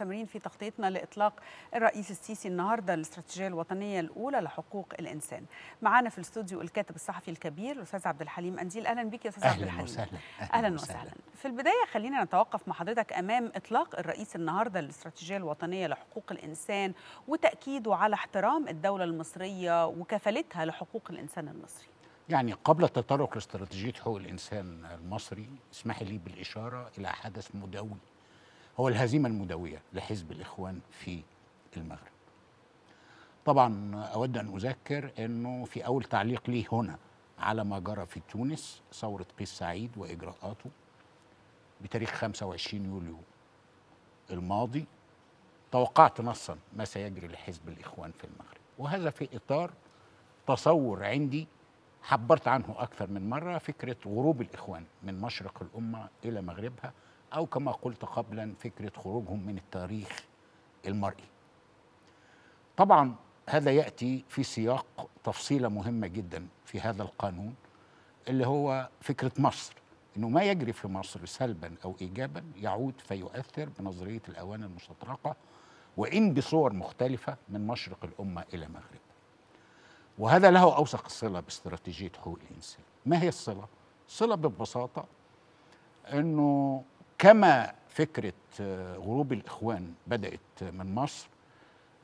مستمرين في تغطيتنا لإطلاق الرئيس السيسي النهاردة الاستراتيجية الوطنية الأولى لحقوق الإنسان معانا في الاستوديو الكاتب الصحفي الكبير الأستاذ عبد الحليم أنديل أهلا بك يا أستاذ عبد الحليم وسهلا. أهلا, أهلا وسهلا. وسهلا في البداية خلينا نتوقف مع حضرتك أمام إطلاق الرئيس النهاردة الاستراتيجية الوطنية لحقوق الإنسان وتأكيده على احترام الدولة المصرية وكفالتها لحقوق الإنسان المصري يعني قبل التطرق لاستراتيجية حقوق الإنسان المصري اسمح لي بالإشارة إلى حدث مدوي هو الهزيمة المدوية لحزب الإخوان في المغرب طبعا أود أن أذكر أنه في أول تعليق لي هنا على ما جرى في تونس ثورة قيس سعيد وإجراءاته بتاريخ 25 يوليو الماضي توقعت نصا ما سيجري لحزب الإخوان في المغرب وهذا في إطار تصور عندي حبرت عنه أكثر من مرة فكرة غروب الإخوان من مشرق الأمة إلى مغربها أو كما قلت قبلا فكرة خروجهم من التاريخ المرئي طبعا هذا يأتي في سياق تفصيلة مهمة جدا في هذا القانون اللي هو فكرة مصر انه ما يجري في مصر سلبا او ايجابا يعود فيؤثر بنظريه الأوان المستطرقه وان بصور مختلفه من مشرق الامه الى مغرب وهذا له اوثق صله باستراتيجيه حقوق الانسان ما هي الصله صله ببساطه انه كما فكره آه، غروب الاخوان بدات من مصر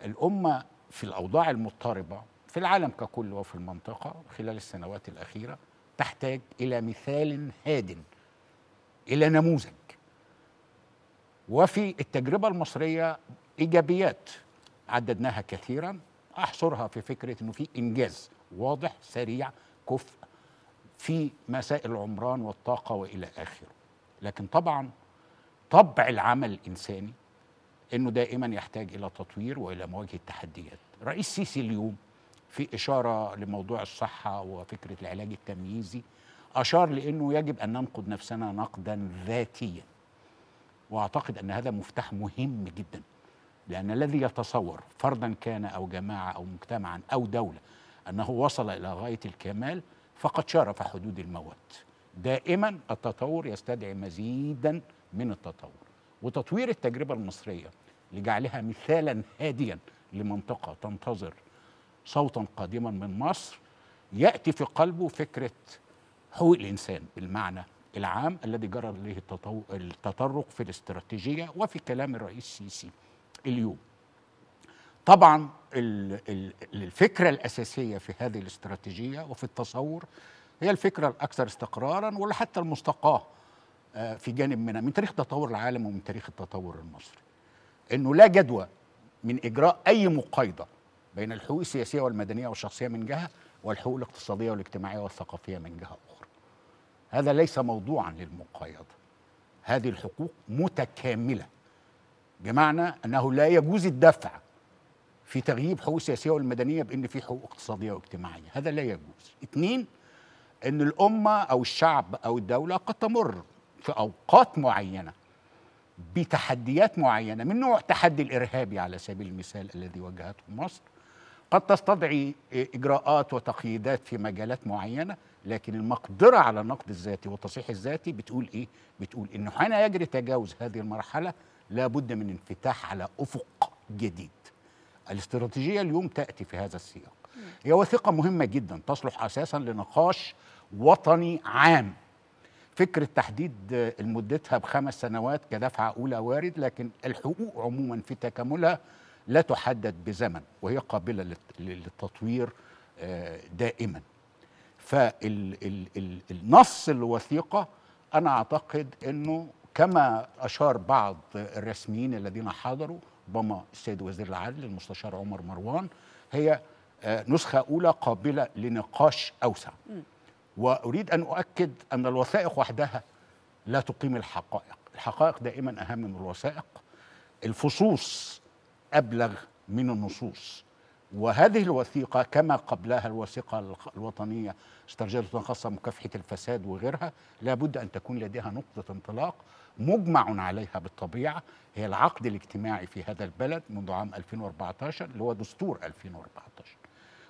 الامه في الاوضاع المضطربه في العالم ككل وفي المنطقه خلال السنوات الاخيره تحتاج الى مثال هاد الى نموذج وفي التجربه المصريه ايجابيات عددناها كثيرا احصرها في فكره انه في انجاز واضح سريع كفء في مسائل العمران والطاقه والى اخره لكن طبعا طبع العمل الانساني انه دائما يحتاج الى تطوير والى مواجهه تحديات رئيس سيسي اليوم في اشاره لموضوع الصحه وفكره العلاج التمييزي اشار لانه يجب ان ننقد نفسنا نقدا ذاتيا واعتقد ان هذا مفتاح مهم جدا لان الذي يتصور فردا كان او جماعه او مجتمعا او دوله انه وصل الى غايه الكمال فقد شارف حدود الموت دائما التطور يستدعي مزيدا من التطور وتطوير التجربة المصرية لجعلها مثالا هاديا لمنطقة تنتظر صوتا قادما من مصر يأتي في قلبه فكرة حقوق الإنسان بالمعنى العام الذي جرى اليه التطرق في الاستراتيجيه وفي كلام الرئيس السيسي اليوم. طبعا الفكره الاساسيه في هذه الاستراتيجيه وفي التصور هي الفكره الاكثر استقرارا ولا حتى المستقاه آه، في جانب منها من تاريخ تطور العالم ومن تاريخ التطور المصري انه لا جدوى من اجراء اي مقايضه بين الحقوق السياسيه والمدنيه والشخصيه من جهه والحقوق الاقتصاديه والاجتماعيه والثقافيه من جهه اخرى هذا ليس موضوعا للمقايضه هذه الحقوق متكامله بمعنى انه لا يجوز الدفع في تغييب حقوق السياسيه والمدنيه بان في حقوق اقتصاديه واجتماعيه هذا لا يجوز اثنين ان الامه او الشعب او الدوله قد تمر في اوقات معينه بتحديات معينه من نوع تحدي الارهابي على سبيل المثال الذي واجهته مصر قد تستدعي اجراءات وتقييدات في مجالات معينه لكن المقدره على النقد الذاتي والتصحيح الذاتي بتقول ايه بتقول انه حين يجري تجاوز هذه المرحله لابد من انفتاح على افق جديد الاستراتيجيه اليوم تاتي في هذا السياق هي وثيقه مهمه جدا تصلح اساسا لنقاش وطني عام فكرة تحديد مدتها بخمس سنوات كدفعة أولى وارد لكن الحقوق عموما في تكاملها لا تحدد بزمن وهي قابلة للتطوير آه، دائما فالنص الوثيقة أنا أعتقد أنه كما أشار بعض الرسميين الذين حضروا ربما السيد وزير العدل المستشار عمر مروان هي آه، نسخة أولى قابلة لنقاش أوسع واريد ان اؤكد ان الوثائق وحدها لا تقيم الحقائق الحقائق دائما اهم من الوثائق الفصوص ابلغ من النصوص وهذه الوثيقة كما قبلها الوثيقة الوطنية استرجلت خاصة مكافحة الفساد وغيرها لابد أن تكون لديها نقطة انطلاق مجمع عليها بالطبيعة هي العقد الاجتماعي في هذا البلد منذ عام 2014 اللي هو دستور 2014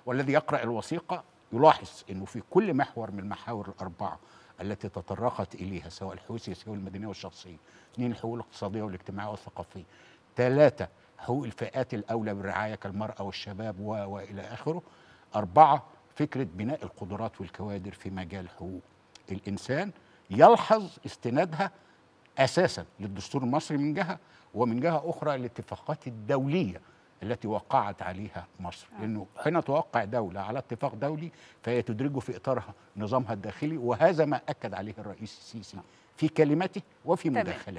والذي يقرأ الوثيقة يلاحظ انه في كل محور من المحاور الاربعه التي تطرقت اليها سواء الحقوق السياسيه والمدنيه والشخصيه، اثنين الحقوق الاقتصاديه والاجتماعيه والثقافيه، ثلاثه حقوق الفئات الاولى بالرعايه كالمراه والشباب و... والى اخره، اربعه فكره بناء القدرات والكوادر في مجال حقوق الانسان يلحظ استنادها اساسا للدستور المصري من جهه ومن جهه اخرى الاتفاقات الدوليه التي وقعت عليها مصر آه. لأنه حين توقع دولة على اتفاق دولي فهي تدرجه في إطارها نظامها الداخلي وهذا ما أكد عليه الرئيس السيسي آه. في كلمته وفي مداخلاته